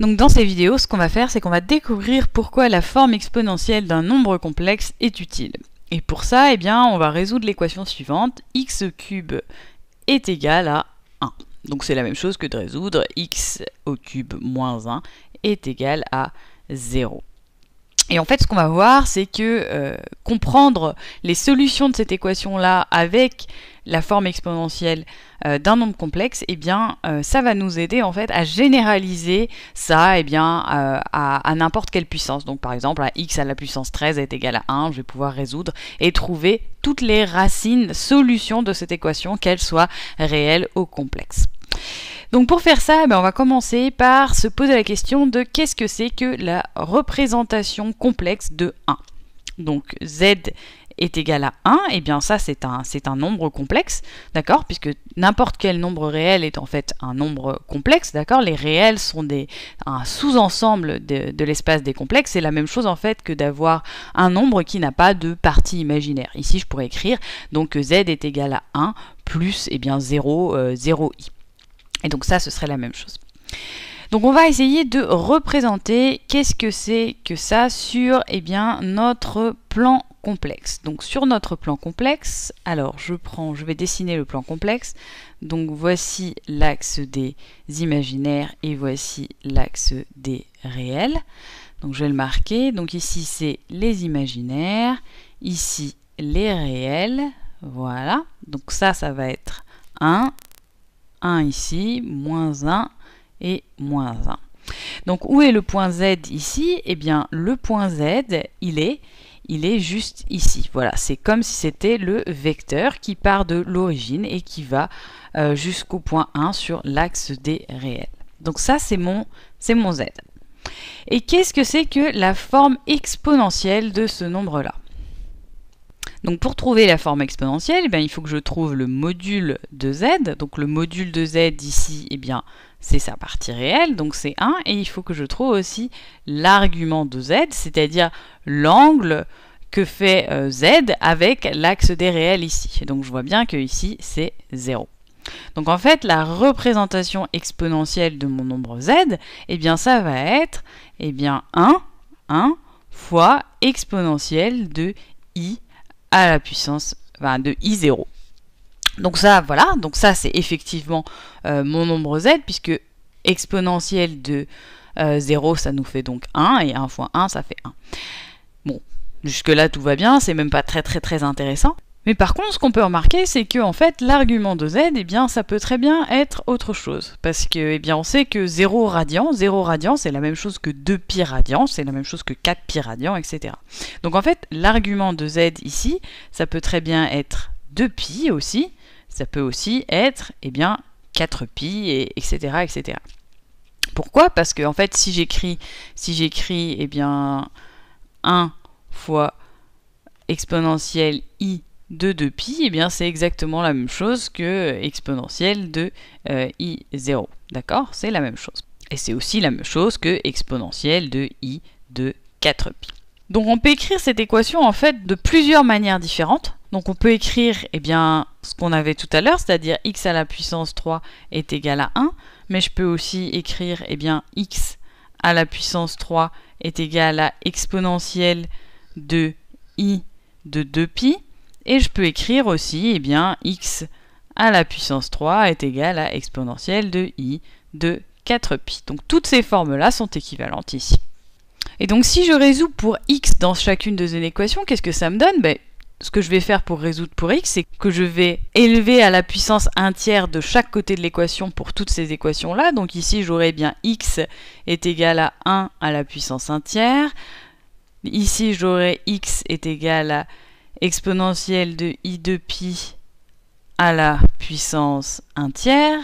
Donc dans ces vidéos, ce qu'on va faire, c'est qu'on va découvrir pourquoi la forme exponentielle d'un nombre complexe est utile. Et pour ça, eh bien, on va résoudre l'équation suivante, x cube est égal à 1. Donc c'est la même chose que de résoudre x au cube moins 1 est égal à 0. Et en fait, ce qu'on va voir, c'est que euh, comprendre les solutions de cette équation-là avec la forme exponentielle euh, d'un nombre complexe, et eh bien, euh, ça va nous aider en fait à généraliser ça, eh bien, à, à n'importe quelle puissance. Donc, par exemple, à x à la puissance 13 est égal à 1, je vais pouvoir résoudre et trouver toutes les racines, solutions de cette équation, qu'elles soient réelles ou complexes. Donc pour faire ça, eh ben, on va commencer par se poser la question de qu'est-ce que c'est que la représentation complexe de 1. Donc z est égal à 1, et eh bien ça c'est un, c'est un nombre complexe, d'accord Puisque n'importe quel nombre réel est en fait un nombre complexe, d'accord Les réels sont des, un sous-ensemble de, l'espace des complexes, c'est la même chose en fait que d'avoir un nombre qui n'a pas de partie imaginaire. Ici je pourrais écrire donc z est égal à 1 plus eh bien 0, 0i. Euh, et donc ça, ce serait la même chose. Donc on va essayer de représenter qu'est-ce que c'est que ça sur eh bien, notre plan complexe. Donc sur notre plan complexe, alors je prends, je vais dessiner le plan complexe. Donc voici l'axe des imaginaires et voici l'axe des réels. Donc je vais le marquer. Donc ici c'est les imaginaires, ici les réels. Voilà. Donc ça, ça va être 1, 1 ici, moins 1 et moins 1. Donc où est le point Z ici Eh bien le point Z, il est, il est juste ici. Voilà, c'est comme si c'était le vecteur qui part de l'origine et qui va euh, jusqu'au point 1 sur l'axe des réels. Donc ça c'est mon, mon Z. Et qu'est-ce que c'est que la forme exponentielle de ce nombre-là donc pour trouver la forme exponentielle, eh il faut que je trouve le module de z. Donc le module de z ici, eh bien, c'est sa partie réelle, donc c'est 1. Et il faut que je trouve aussi l'argument de z, c'est-à-dire l'angle que fait euh, z avec l'axe des réels ici. Donc je vois bien que ici, c'est 0. Donc en fait, la représentation exponentielle de mon nombre z, eh bien ça va être eh bien, 1, 1 fois exponentielle de i à la puissance ben, de I0. Donc ça, voilà, donc ça c'est effectivement euh, mon nombre z, puisque exponentielle de 0, euh, ça nous fait donc 1, et 1 fois 1, ça fait 1. Bon, jusque-là tout va bien, c'est même pas très très très intéressant. Mais par contre, ce qu'on peut remarquer, c'est que en fait, l'argument de z, eh bien, ça peut très bien être autre chose. Parce que, eh bien, on sait que 0 radian, 0 radian, c'est la même chose que 2 pi radian, c'est la même chose que 4 pi radian, etc. Donc en fait, l'argument de z ici, ça peut très bien être 2 pi aussi, ça peut aussi être, eh bien, 4 pi, etc., etc. Pourquoi Parce que, en fait, si j'écris, si j'écris, eh bien, 1 fois exponentielle i de 2pi, et eh bien c'est exactement la même chose que exponentielle de euh, i0. D'accord C'est la même chose. Et c'est aussi la même chose que exponentielle de i de 4pi. Donc on peut écrire cette équation en fait de plusieurs manières différentes. Donc on peut écrire eh bien, ce qu'on avait tout à l'heure, c'est-à-dire x à la puissance 3 est égal à 1, mais je peux aussi écrire eh bien, x à la puissance 3 est égal à exponentielle de i de 2pi, et je peux écrire aussi, eh bien, x à la puissance 3 est égal à exponentielle de i de 4pi. Donc toutes ces formes-là sont équivalentes ici. Et donc si je résous pour x dans chacune de ces équations, qu'est-ce que ça me donne ben, Ce que je vais faire pour résoudre pour x, c'est que je vais élever à la puissance 1 tiers de chaque côté de l'équation pour toutes ces équations-là. Donc ici, j'aurai eh bien x est égal à 1 à la puissance 1 tiers. Ici, j'aurai x est égal à exponentielle de i de pi à la puissance 1 tiers.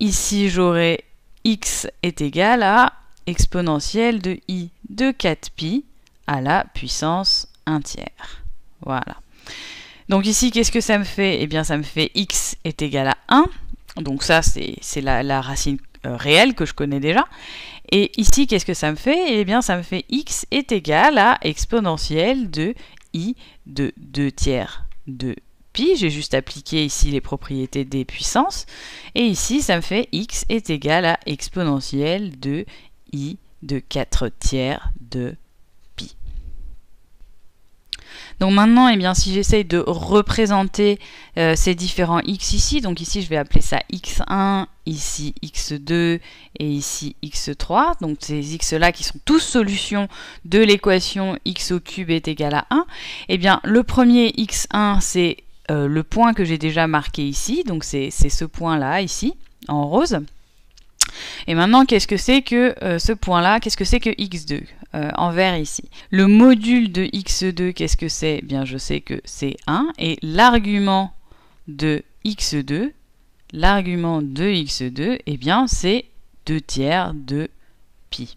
Ici, j'aurai x est égal à exponentielle de i de 4pi à la puissance 1 tiers. Voilà. Donc ici, qu'est-ce que ça me fait Eh bien, ça me fait x est égal à 1. Donc ça, c'est la, la, racine euh, réelle que je connais déjà. Et ici, qu'est-ce que ça me fait Eh bien, ça me fait x est égal à exponentielle de i de 2 tiers de pi. J'ai juste appliqué ici les propriétés des puissances. Et ici, ça me fait x est égal à exponentielle de i de 4 tiers de donc maintenant, eh bien, si j'essaye de représenter euh, ces différents x ici, donc ici je vais appeler ça x1, ici x2 et ici x3, donc ces x-là qui sont tous solutions de l'équation x au cube est égal à 1, et eh bien le premier x1 c'est euh, le point que j'ai déjà marqué ici, donc c'est ce point-là ici, en rose. Et maintenant, qu'est-ce que c'est que euh, ce point-là Qu'est-ce que c'est que x2 euh, en vert ici. Le module de x2, qu'est-ce que c'est eh Bien, je sais que c'est 1. Et l'argument de x2, l'argument de x2, eh bien, c'est 2 tiers de pi.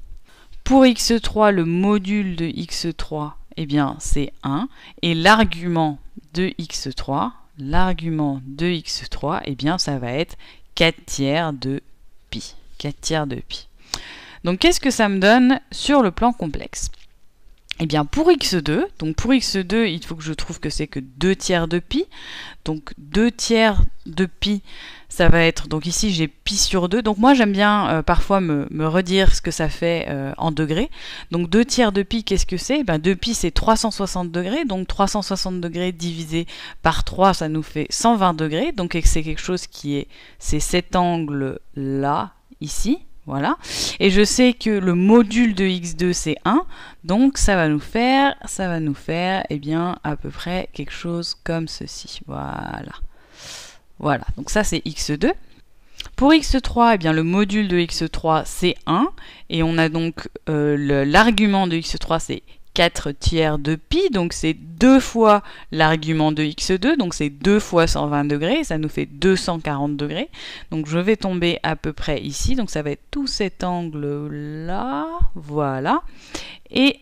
Pour x3, le module de x3, eh bien, c'est 1. Et l'argument de x3, l'argument de x3, eh bien, ça va être 4 tiers de pi. 4 tiers de pi. Donc qu'est-ce que ça me donne sur le plan complexe eh bien, pour x2, donc pour x2, il faut que je trouve que c'est que 2 tiers de pi. Donc 2 tiers de pi, ça va être... Donc ici, j'ai pi sur 2. Donc moi, j'aime bien euh, parfois me, redire ce que ça fait euh, en degrés. Donc 2 tiers de pi, qu'est-ce que c'est 2 eh ben, pi, c'est 360 degrés. Donc 360 degrés divisé par 3, ça nous fait 120 degrés. Donc c'est quelque chose qui est... C'est cet angle-là, ici. Voilà. Et je sais que le module de x2 c'est 1, donc ça va nous faire, ça va nous faire, et eh bien, à peu près quelque chose comme ceci. Voilà. Voilà, donc ça c'est x2. Pour x3, et eh bien, le module de x3 c'est 1, et on a donc euh, l'argument de x3 c'est 4 tiers de pi, donc c'est deux fois l'argument de x2, donc c'est 2 fois 120 degrés, ça nous fait 240 degrés. Donc je vais tomber à peu près ici, donc ça va être tout cet angle-là, voilà. Et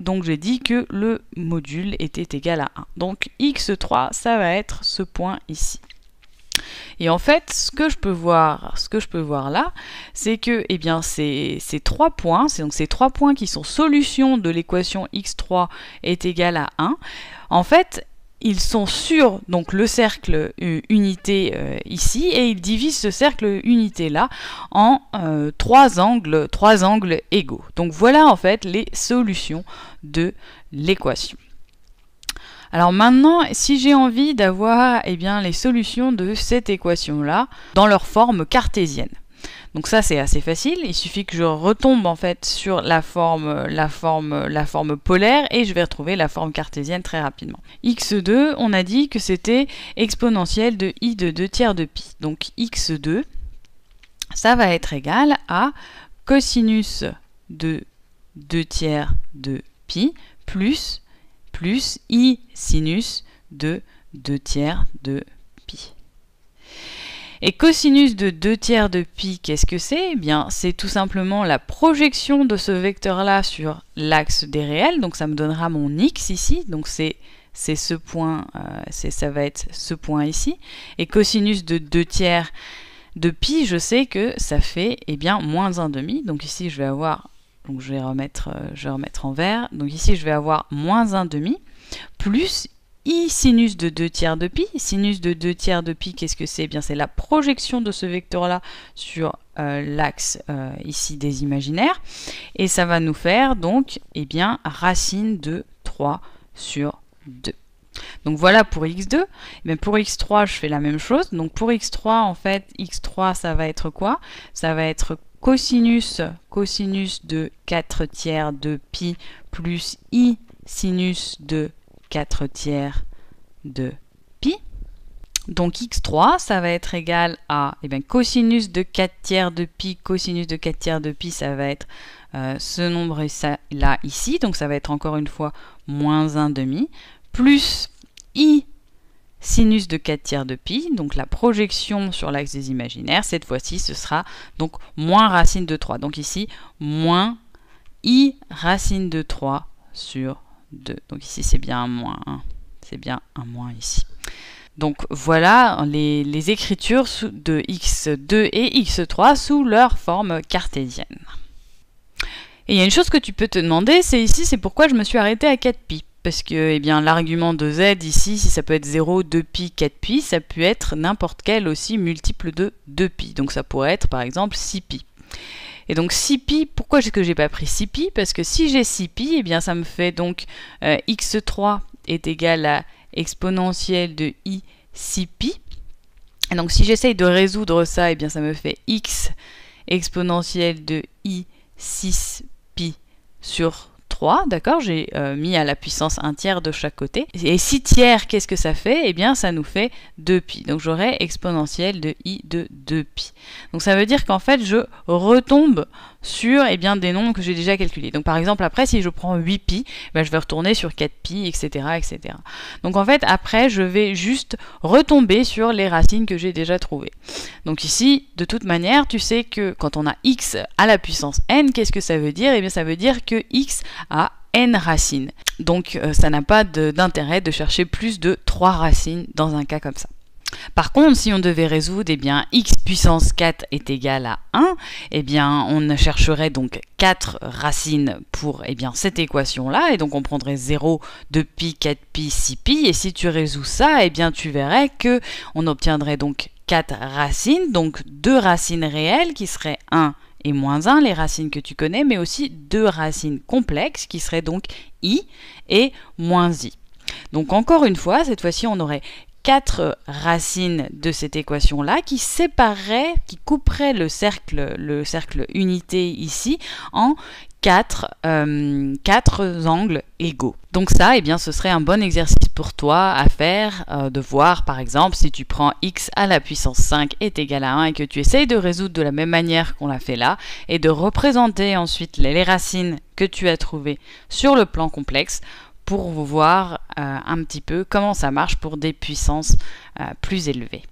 donc j'ai dit que le module était égal à 1. Donc x3, ça va être ce point ici. Et en fait, ce que je peux voir, ce que je peux voir là, c'est que eh bien, ces, trois points, c'est donc ces trois points qui sont solutions de l'équation x3 est égale à 1, en fait, ils sont sur donc le cercle euh, unité euh, ici et ils divisent ce cercle unité là en euh, trois angles trois angles égaux. Donc voilà en fait les solutions de l'équation. Alors maintenant, si j'ai envie d'avoir eh bien, les solutions de cette équation-là dans leur forme cartésienne. Donc ça c'est assez facile, il suffit que je retombe en fait sur la forme, la forme, la forme polaire et je vais retrouver la forme cartésienne très rapidement. x2, on a dit que c'était exponentielle de i de 2 tiers de pi. Donc x2, ça va être égal à cosinus de 2 tiers de pi plus plus i sinus de 2 tiers de pi. Et cosinus de 2 tiers de pi, qu'est-ce que c'est eh bien, c'est tout simplement la projection de ce vecteur-là sur l'axe des réels. Donc, ça me donnera mon x ici. Donc, c'est c'est ce point, euh, ça va être ce point ici. Et cosinus de 2 tiers de pi, je sais que ça fait eh bien, moins 1 demi. Donc ici, je vais avoir donc je vais remettre, euh, je remettre en vert. Donc ici, je vais avoir moins 1 demi plus i sinus de 2 tiers de pi. Sinus de 2 tiers de pi, qu'est-ce que c'est eh bien, c'est la projection de ce vecteur-là sur euh, l'axe euh, ici des imaginaires. Et ça va nous faire donc eh bien, racine de 3 sur 2. Donc voilà pour x2. Mais eh pour x3, je fais la même chose. Donc pour x3, en fait, x3, ça va être quoi Ça va être cosinus, cosinus de 4 tiers de pi plus i sinus de 4 tiers de pi. Donc x3, ça va être égal à eh cosinus de 4 tiers de pi, cosinus de 4 tiers de pi, ça va être euh, ce nombre là ici, donc ça va être encore une fois moins 1 demi, plus i sinus de 4 tiers de pi, donc la projection sur l'axe des imaginaires, cette fois-ci ce sera donc moins racine de 3. Donc ici, moins i racine de 3 sur 2. Donc ici c'est bien un moins c'est bien un moins ici. Donc voilà les, les écritures de x2 et x3 sous leur forme cartésienne. Et il y a une chose que tu peux te demander, c'est ici, c'est pourquoi je me suis arrêté à 4 pi parce que eh bien l'argument de z ici, si ça peut être 0, 2pi, 4pi, ça peut être n'importe quel aussi multiple de 2pi. Donc ça pourrait être par exemple 6pi. Et donc 6pi, pourquoi est-ce que j'ai pas pris 6pi Parce que si j'ai 6pi, eh bien ça me fait donc euh, x3 est égal à exponentielle de i 6pi. Et donc si j'essaye de résoudre ça, eh bien ça me fait x exponentielle de i 6pi sur 3, d'accord J'ai euh, mis à la puissance 1 tiers de chaque côté. Et 6 tiers, qu'est-ce que ça fait Eh bien, ça nous fait 2 pi Donc j'aurai exponentielle de i de 2 pi Donc ça veut dire qu'en fait, je retombe sur eh bien, des nombres que j'ai déjà calculés. Donc par exemple après si je prends 8 pi, bah, je vais retourner sur 4 pi, etc., etc. Donc en fait après je vais juste retomber sur les racines que j'ai déjà trouvées. Donc ici de toute manière tu sais que quand on a x à la puissance n, qu'est-ce que ça veut dire Eh bien ça veut dire que x a n racines. Donc euh, ça n'a pas d'intérêt de, de chercher plus de 3 racines dans un cas comme ça. Par contre, si on devait résoudre, eh x puissance 4 est égal à 1, eh bien, on chercherait donc 4 racines pour eh bien, cette équation-là, et donc on prendrait 0, 2pi, 4pi, 6pi, et si tu résous ça, eh bien, tu verrais que on obtiendrait donc 4 racines, donc 2 racines réelles qui seraient 1 et moins 1, les racines que tu connais, mais aussi 2 racines complexes qui seraient donc i et moins i. Donc encore une fois, cette fois-ci, on aurait quatre racines de cette équation-là qui sépareraient, qui couperaient le cercle, le cercle unité ici en quatre, euh, quatre angles égaux. Donc ça, eh bien, ce serait un bon exercice pour toi à faire, euh, de voir par exemple si tu prends x à la puissance 5 est égal à 1 et que tu essayes de résoudre de la même manière qu'on l'a fait là, et de représenter ensuite les racines que tu as trouvées sur le plan complexe pour vous voir euh, un petit peu comment ça marche pour des puissances euh, plus élevées.